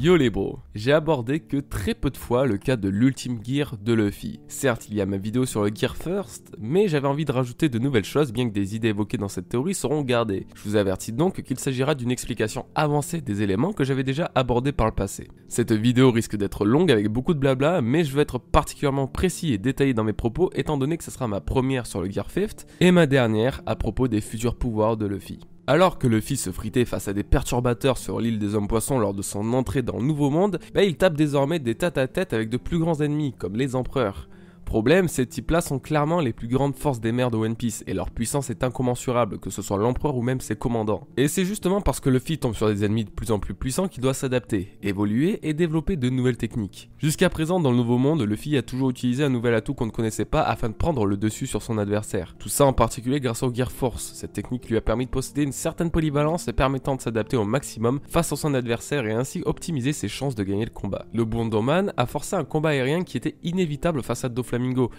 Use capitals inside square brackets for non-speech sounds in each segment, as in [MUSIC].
Yo les bros, j'ai abordé que très peu de fois le cas de l'ultime gear de Luffy. Certes, il y a ma vidéo sur le gear first, mais j'avais envie de rajouter de nouvelles choses bien que des idées évoquées dans cette théorie seront gardées. Je vous avertis donc qu'il s'agira d'une explication avancée des éléments que j'avais déjà abordés par le passé. Cette vidéo risque d'être longue avec beaucoup de blabla, mais je veux être particulièrement précis et détaillé dans mes propos étant donné que ce sera ma première sur le gear fifth et ma dernière à propos des futurs pouvoirs de Luffy. Alors que le fils se fritait face à des perturbateurs sur l'île des hommes-poissons lors de son entrée dans le Nouveau Monde, bah, il tape désormais des têtes à tête avec de plus grands ennemis, comme les empereurs. Problème, ces types-là sont clairement les plus grandes forces des mers de One Piece et leur puissance est incommensurable, que ce soit l'empereur ou même ses commandants. Et c'est justement parce que Luffy tombe sur des ennemis de plus en plus puissants qu'il doit s'adapter, évoluer et développer de nouvelles techniques. Jusqu'à présent, dans le Nouveau Monde, Luffy a toujours utilisé un nouvel atout qu'on ne connaissait pas afin de prendre le dessus sur son adversaire. Tout ça en particulier grâce au Gear Force. Cette technique lui a permis de posséder une certaine polyvalence et permettant de s'adapter au maximum face à son adversaire et ainsi optimiser ses chances de gagner le combat. Le Bondoman a forcé un combat aérien qui était inévitable face à Doflamingo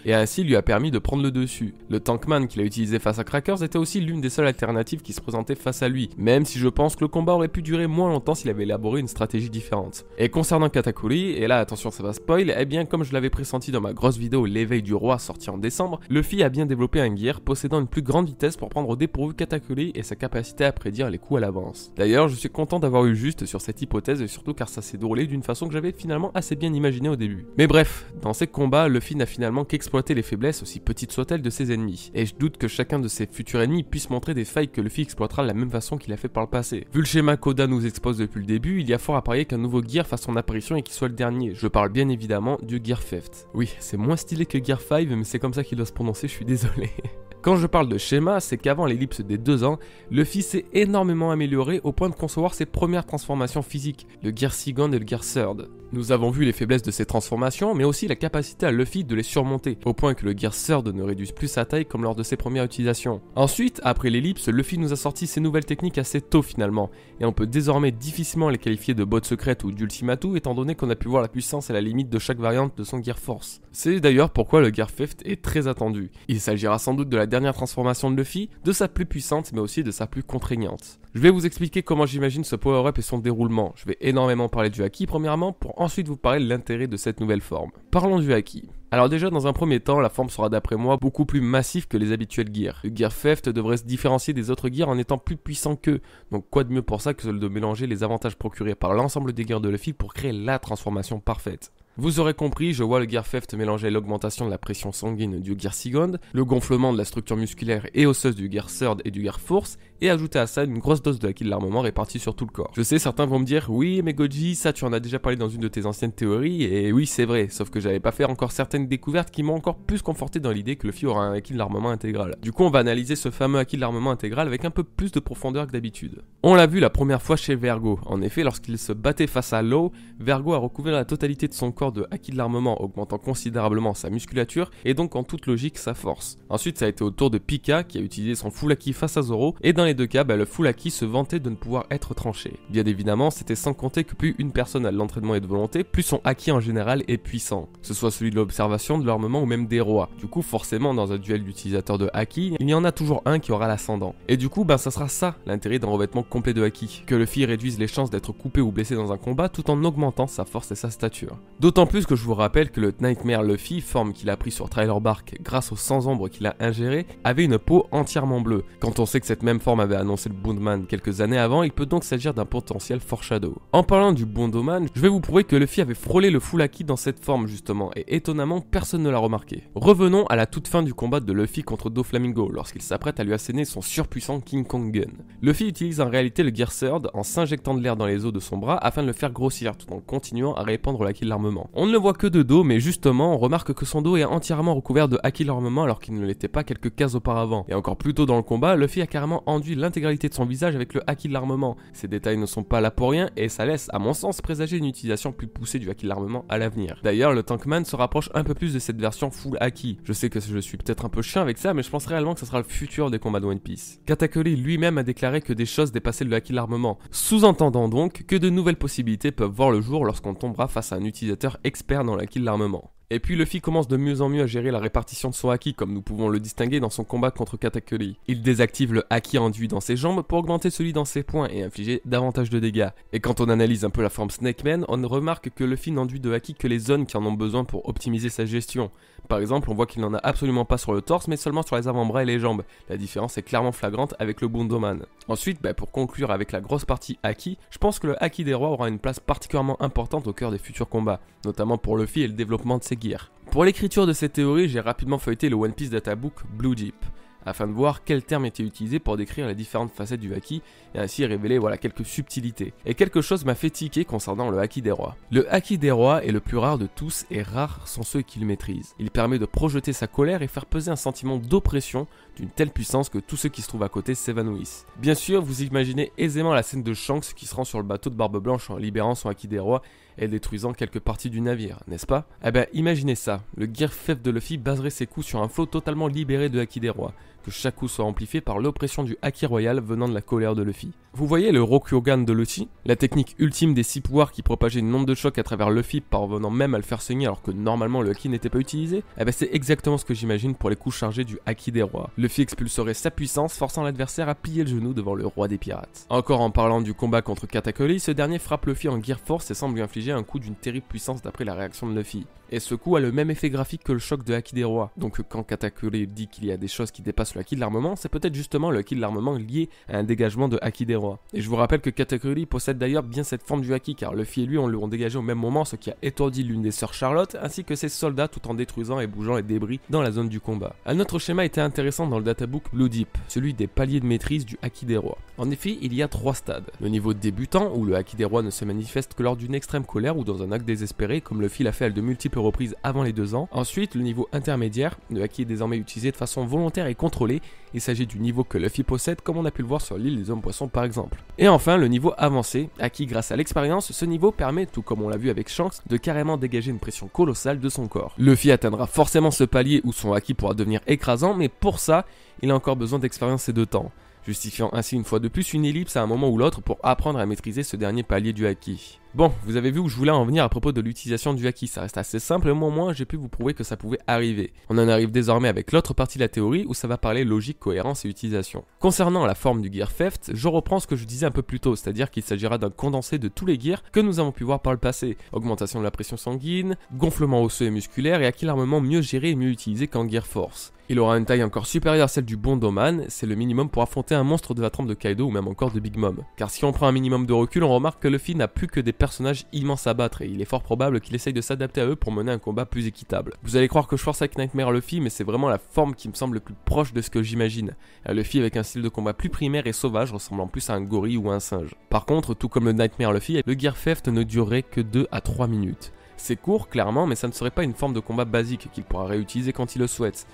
et ainsi lui a permis de prendre le dessus. Le Tankman qu'il a utilisé face à Crackers était aussi l'une des seules alternatives qui se présentait face à lui, même si je pense que le combat aurait pu durer moins longtemps s'il avait élaboré une stratégie différente. Et concernant Katakuri, et là attention ça va spoil, eh bien comme je l'avais pressenti dans ma grosse vidéo L'éveil du roi sorti en décembre, Luffy a bien développé un gear possédant une plus grande vitesse pour prendre au dépourvu Katakuri et sa capacité à prédire les coups à l'avance. D'ailleurs, je suis content d'avoir eu juste sur cette hypothèse et surtout car ça s'est déroulé d'une façon que j'avais finalement assez bien imaginé au début. Mais bref, dans ces combats, Luffy n'a finalement qu'exploiter les faiblesses, aussi petites soient-elles, de ses ennemis. Et je doute que chacun de ses futurs ennemis puisse montrer des failles que le Luffy exploitera de la même façon qu'il a fait par le passé. Vu le schéma qu'Oda nous expose depuis le début, il y a fort à parier qu'un nouveau Gear fasse son apparition et qu'il soit le dernier. Je parle bien évidemment du Gear Theft. Oui, c'est moins stylé que Gear 5, mais c'est comme ça qu'il doit se prononcer, je suis désolé. [LAUGHS] Quand je parle de schéma, c'est qu'avant l'ellipse des deux ans, Luffy s'est énormément amélioré au point de concevoir ses premières transformations physiques, le Gear Second et le Gear Third. Nous avons vu les faiblesses de ces transformations, mais aussi la capacité à Luffy de les surmonter, au point que le Gear Third ne réduise plus sa taille comme lors de ses premières utilisations. Ensuite, après l'ellipse, Luffy nous a sorti ses nouvelles techniques assez tôt finalement, et on peut désormais difficilement les qualifier de bottes secrète ou d'ultimatu étant donné qu'on a pu voir la puissance et la limite de chaque variante de son Gear Force. C'est d'ailleurs pourquoi le Gear Fifth est très attendu. Il s'agira sans doute de la dernière transformation de Luffy, de sa plus puissante mais aussi de sa plus contraignante. Je vais vous expliquer comment j'imagine ce power-up et son déroulement. Je vais énormément parler du haki premièrement pour ensuite vous parler de l'intérêt de cette nouvelle forme. Parlons du haki. Alors déjà dans un premier temps, la forme sera d'après moi beaucoup plus massive que les habituels gears. Le gear theft devrait se différencier des autres gears en étant plus puissant qu'eux. Donc quoi de mieux pour ça que de mélanger les avantages procurés par l'ensemble des gears de Luffy pour créer la transformation parfaite. Vous aurez compris, je vois le Gearfeft mélanger l'augmentation de la pression sanguine du Gear Second, le gonflement de la structure musculaire et osseuse du Gear Third et du Gear Force, et ajouter à ça une grosse dose de de l'armement répartie sur tout le corps. Je sais, certains vont me dire, oui, mais Goji, ça tu en as déjà parlé dans une de tes anciennes théories, et oui, c'est vrai, sauf que j'avais pas fait encore certaines découvertes qui m'ont encore plus conforté dans l'idée que le fi aura un acquis de l'armement intégral. Du coup, on va analyser ce fameux acquis de l'armement intégral avec un peu plus de profondeur que d'habitude. On l'a vu la première fois chez Vergo. En effet, lorsqu'il se battait face à l'eau Vergo a recouvert la totalité de son corps de Haki de l'armement, augmentant considérablement sa musculature et donc en toute logique sa force. Ensuite, ça a été au tour de Pika qui a utilisé son full Haki face à Zoro, et dans les deux cas, bah, le full Haki se vantait de ne pouvoir être tranché. Bien évidemment, c'était sans compter que plus une personne a de l'entraînement et de volonté, plus son Haki en général est puissant, ce soit celui de l'observation, de l'armement ou même des rois. Du coup, forcément, dans un duel d'utilisateurs de haki, il y en a toujours un qui aura l'ascendant. Et du coup, bah, ça sera ça l'intérêt d'un revêtement complet de haki, que le fille réduise les chances d'être coupé ou blessé dans un combat tout en augmentant sa force et sa stature. D'autant plus que je vous rappelle que le Nightmare Luffy, forme qu'il a pris sur Trailer Bark grâce aux sans ombres qu'il a ingéré, avait une peau entièrement bleue. Quand on sait que cette même forme avait annoncé le Bondman quelques années avant, il peut donc s'agir d'un potentiel foreshadow. En parlant du Bondoman, je vais vous prouver que Luffy avait frôlé le Fulaki dans cette forme justement, et étonnamment personne ne l'a remarqué. Revenons à la toute fin du combat de Luffy contre Doflamingo, lorsqu'il s'apprête à lui asséner son surpuissant King Kong Gun. Luffy utilise en réalité le Gear Third en s'injectant de l'air dans les os de son bras afin de le faire grossir, tout en continuant à répandre de l'armement. On ne le voit que de dos, mais justement, on remarque que son dos est entièrement recouvert de haki l'armement alors qu'il ne l'était pas quelques cases auparavant. Et encore plus tôt dans le combat, Luffy a carrément enduit l'intégralité de son visage avec le haki de l'armement. Ces détails ne sont pas là pour rien et ça laisse, à mon sens, présager une utilisation plus poussée du haki de l'armement à l'avenir. D'ailleurs, le Tankman se rapproche un peu plus de cette version full haki. Je sais que je suis peut-être un peu chien avec ça, mais je pense réellement que ce sera le futur des combats de One Piece. Katakuri lui-même a déclaré que des choses dépassaient le haki de l'armement, sous-entendant donc que de nouvelles possibilités peuvent voir le jour lorsqu'on tombera face à un utilisateur expert dans la quille l'armement. Et puis Luffy commence de mieux en mieux à gérer la répartition de son haki, comme nous pouvons le distinguer dans son combat contre Katakuri. Il désactive le haki enduit dans ses jambes pour augmenter celui dans ses poings et infliger davantage de dégâts. Et quand on analyse un peu la forme Snake Man, on remarque que Luffy n'enduit de haki que les zones qui en ont besoin pour optimiser sa gestion. Par exemple, on voit qu'il n'en a absolument pas sur le torse, mais seulement sur les avant-bras et les jambes. La différence est clairement flagrante avec le Bundoman. Ensuite, ben, pour conclure avec la grosse partie haki, je pense que le haki des rois aura une place particulièrement importante au cœur des futurs combats, notamment pour Luffy et le développement de ses pour l'écriture de cette théorie, j'ai rapidement feuilleté le One Piece Databook Blue Deep afin de voir quel terme était utilisé pour décrire les différentes facettes du haki et ainsi révéler voilà, quelques subtilités. Et quelque chose m'a fait tiquer concernant le haki des rois. Le haki des rois est le plus rare de tous et rares sont ceux qui le maîtrisent. Il permet de projeter sa colère et faire peser un sentiment d'oppression d'une telle puissance que tous ceux qui se trouvent à côté s'évanouissent. Bien sûr, vous imaginez aisément la scène de Shanks qui se rend sur le bateau de Barbe Blanche en libérant son haki des rois et détruisant quelques parties du navire, n'est-ce pas Eh ben imaginez ça, le gear fef de Luffy baserait ses coups sur un flot totalement libéré de haki des rois que chaque coup soit amplifié par l'oppression du Haki Royal venant de la colère de Luffy. Vous voyez le Rokugan de Luffy, la technique ultime des six pouvoirs qui propageait une onde de choc à travers Luffy parvenant même à le faire saigner alors que normalement le Haki n'était pas utilisé Eh ben c'est exactement ce que j'imagine pour les coups chargés du Haki des rois. Luffy expulserait sa puissance forçant l'adversaire à plier le genou devant le roi des pirates. Encore en parlant du combat contre Katakoli, ce dernier frappe Luffy en Gear Force et semble lui infliger un coup d'une terrible puissance d'après la réaction de Luffy. Et ce coup a le même effet graphique que le choc de Haki des Rois. Donc quand Katakuri dit qu'il y a des choses qui dépassent le Haki de l'armement, c'est peut-être justement le Haki de l'armement lié à un dégagement de Haki des Rois. Et je vous rappelle que Katakuri possède d'ailleurs bien cette forme du Haki, car Luffy et lui on l'ont dégagé au même moment, ce qui a étourdi l'une des sœurs Charlotte, ainsi que ses soldats tout en détruisant et bougeant les débris dans la zone du combat. Un autre schéma était intéressant dans le databook Blue Deep, celui des paliers de maîtrise du Haki des Rois. En effet, il y a trois stades. Le niveau débutant, où le Haki des Rois ne se manifeste que lors d'une extrême colère ou dans un acte désespéré, comme le fil a fait de multiples reprise avant les deux ans. Ensuite, le niveau intermédiaire, le euh, haki est désormais utilisé de façon volontaire et contrôlée. Il s'agit du niveau que Luffy possède, comme on a pu le voir sur l'île des hommes-poissons par exemple. Et enfin, le niveau avancé, acquis grâce à l'expérience, ce niveau permet, tout comme on l'a vu avec Shanks, de carrément dégager une pression colossale de son corps. Luffy atteindra forcément ce palier où son haki pourra devenir écrasant, mais pour ça, il a encore besoin d'expérience et de temps justifiant ainsi une fois de plus une ellipse à un moment ou l'autre pour apprendre à maîtriser ce dernier palier du haki. Bon, vous avez vu où je voulais en venir à propos de l'utilisation du acquis, ça reste assez simple, mais au moins j'ai pu vous prouver que ça pouvait arriver. On en arrive désormais avec l'autre partie de la théorie où ça va parler logique, cohérence et utilisation. Concernant la forme du gear theft, je reprends ce que je disais un peu plus tôt, c'est-à-dire qu'il s'agira d'un condensé de tous les gears que nous avons pu voir par le passé. Augmentation de la pression sanguine, gonflement osseux et musculaire et acquis l'armement mieux géré et mieux utilisé qu'en gear force. Il aura une taille encore supérieure à celle du bon Bondoman, c'est le minimum pour affronter un monstre de la trempe de Kaido ou même encore de Big Mom. Car si on prend un minimum de recul, on remarque que Luffy n'a plus que des personnages immenses à battre et il est fort probable qu'il essaye de s'adapter à eux pour mener un combat plus équitable. Vous allez croire que je force avec Nightmare Luffy, mais c'est vraiment la forme qui me semble le plus proche de ce que j'imagine. Euh, Luffy avec un style de combat plus primaire et sauvage ressemblant plus à un gorille ou un singe. Par contre, tout comme le Nightmare Luffy, le Gear Theft ne durerait que 2 à 3 minutes. C'est court, clairement, mais ça ne serait pas une forme de combat basique qu'il pourra réutiliser quand il le souhaite.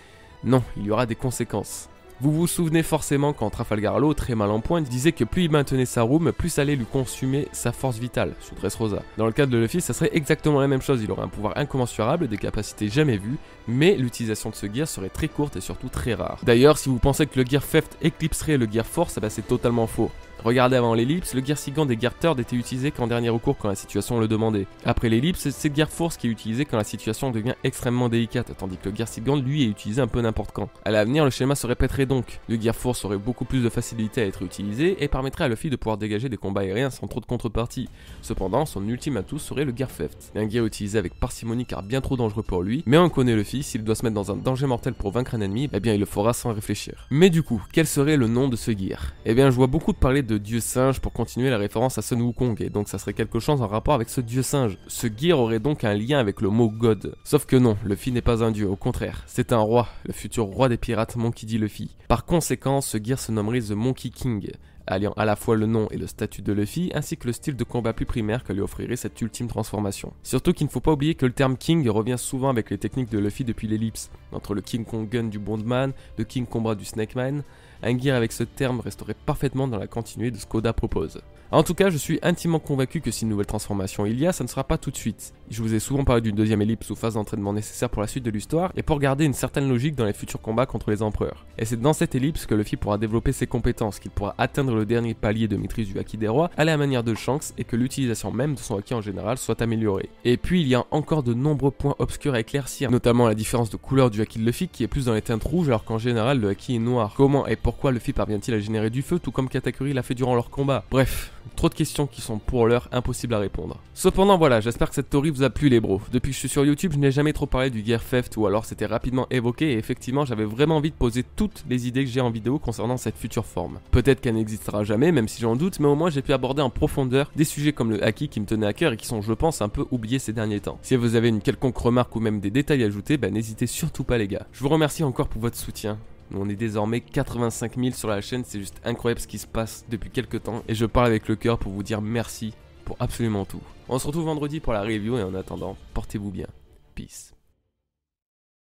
Non, il y aura des conséquences. Vous vous souvenez forcément quand Trafalgar Law, très mal en pointe, disait que plus il maintenait sa room, plus ça allait lui consumer sa force vitale, sous Dressrosa. Dans le cas de Luffy, ça serait exactement la même chose, il aurait un pouvoir incommensurable, des capacités jamais vues, mais l'utilisation de ce gear serait très courte et surtout très rare. D'ailleurs, si vous pensez que le gear Theft éclipserait le gear Force, eh ben, c'est totalement faux. Regardez avant l'ellipse, le Gear et des Third était utilisé qu'en dernier recours quand la situation le demandait. Après l'ellipse, c'est Force qui est utilisé quand la situation devient extrêmement délicate, tandis que le Gear Sigand lui est utilisé un peu n'importe quand. À l'avenir, le schéma se répéterait donc. Le Force aurait beaucoup plus de facilité à être utilisé et permettrait à Luffy de pouvoir dégager des combats aériens sans trop de contrepartie. Cependant, son ultime atout serait le theft un Gear utilisé avec parcimonie car bien trop dangereux pour lui, mais on connaît Luffy, s'il doit se mettre dans un danger mortel pour vaincre un ennemi, eh bien il le fera sans réfléchir. Mais du coup, quel serait le nom de ce gear Eh bien je vois beaucoup de parler de de dieu singe pour continuer la référence à Sun Wukong, et donc ça serait quelque chose en rapport avec ce dieu singe. Ce gear aurait donc un lien avec le mot god. Sauf que non, Luffy n'est pas un dieu, au contraire, c'est un roi, le futur roi des pirates Monkey D. Luffy. Par conséquent, ce gear se nommerait The Monkey King, alliant à la fois le nom et le statut de Luffy, ainsi que le style de combat plus primaire que lui offrirait cette ultime transformation. Surtout qu'il ne faut pas oublier que le terme King revient souvent avec les techniques de Luffy depuis l'ellipse, entre le King Kong Gun du Bondman, le King Combat du Snake Man, un gear avec ce terme resterait parfaitement dans la continuité de ce qu'Oda propose. En tout cas, je suis intimement convaincu que si une nouvelle transformation il y a, ça ne sera pas tout de suite. Je vous ai souvent parlé d'une deuxième ellipse ou phase d'entraînement nécessaire pour la suite de l'histoire et pour garder une certaine logique dans les futurs combats contre les empereurs. Et c'est dans cette ellipse que Luffy pourra développer ses compétences, qu'il pourra atteindre le dernier palier de maîtrise du haki des rois à manière de Shanks et que l'utilisation même de son haki en général soit améliorée. Et puis il y a encore de nombreux points obscurs à éclaircir, notamment la différence de couleur du haki de Luffy qui est plus dans les teintes rouges alors qu'en général le haki est noir. Comment et pourquoi Luffy parvient-il à générer du feu tout comme Katakuri l'a fait durant leur combat Bref, Trop de questions qui sont pour l'heure impossibles à répondre. Cependant voilà, j'espère que cette théorie vous a plu les bros. Depuis que je suis sur YouTube, je n'ai jamais trop parlé du Gear Theft ou alors c'était rapidement évoqué et effectivement j'avais vraiment envie de poser toutes les idées que j'ai en vidéo concernant cette future forme. Peut-être qu'elle n'existera jamais, même si j'en doute, mais au moins j'ai pu aborder en profondeur des sujets comme le haki qui me tenait à cœur et qui sont je pense un peu oubliés ces derniers temps. Si vous avez une quelconque remarque ou même des détails ajouter, bah, n'hésitez surtout pas les gars. Je vous remercie encore pour votre soutien. On est désormais 85 000 sur la chaîne, c'est juste incroyable ce qui se passe depuis quelques temps et je parle avec le cœur pour vous dire merci pour absolument tout. On se retrouve vendredi pour la review et en attendant, portez-vous bien. Peace.